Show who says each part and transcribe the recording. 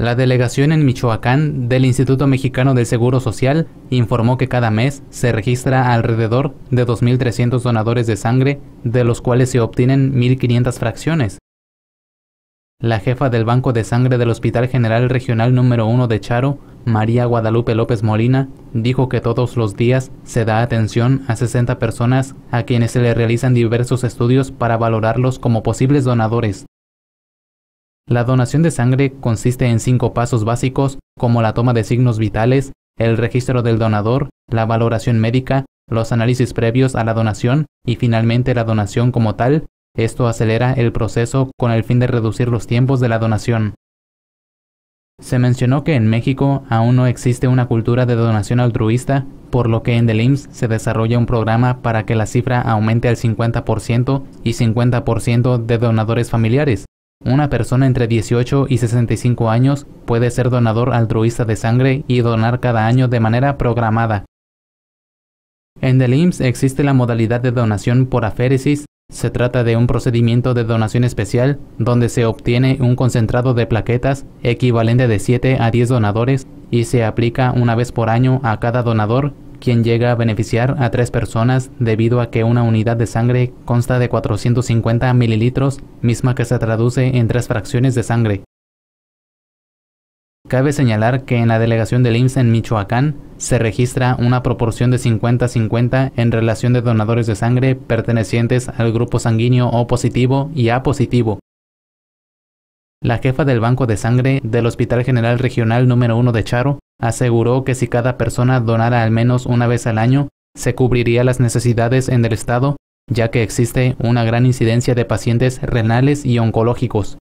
Speaker 1: La delegación en Michoacán del Instituto Mexicano del Seguro Social informó que cada mes se registra alrededor de 2.300 donadores de sangre, de los cuales se obtienen 1.500 fracciones. La jefa del Banco de Sangre del Hospital General Regional número 1 de Charo, María Guadalupe López Molina, dijo que todos los días se da atención a 60 personas a quienes se le realizan diversos estudios para valorarlos como posibles donadores. La donación de sangre consiste en cinco pasos básicos como la toma de signos vitales, el registro del donador, la valoración médica, los análisis previos a la donación y finalmente la donación como tal. Esto acelera el proceso con el fin de reducir los tiempos de la donación. Se mencionó que en México aún no existe una cultura de donación altruista, por lo que en The IMSS se desarrolla un programa para que la cifra aumente al 50% y 50% de donadores familiares, una persona entre 18 y 65 años puede ser donador altruista de sangre y donar cada año de manera programada. En el IMSS existe la modalidad de donación por aféresis. Se trata de un procedimiento de donación especial donde se obtiene un concentrado de plaquetas equivalente de 7 a 10 donadores y se aplica una vez por año a cada donador quien llega a beneficiar a tres personas debido a que una unidad de sangre consta de 450 mililitros, misma que se traduce en tres fracciones de sangre. Cabe señalar que en la delegación del IMSS en Michoacán se registra una proporción de 50-50 en relación de donadores de sangre pertenecientes al grupo sanguíneo O positivo y A positivo. La jefa del Banco de Sangre del Hospital General Regional número 1 de Charo Aseguró que si cada persona donara al menos una vez al año, se cubriría las necesidades en el estado, ya que existe una gran incidencia de pacientes renales y oncológicos.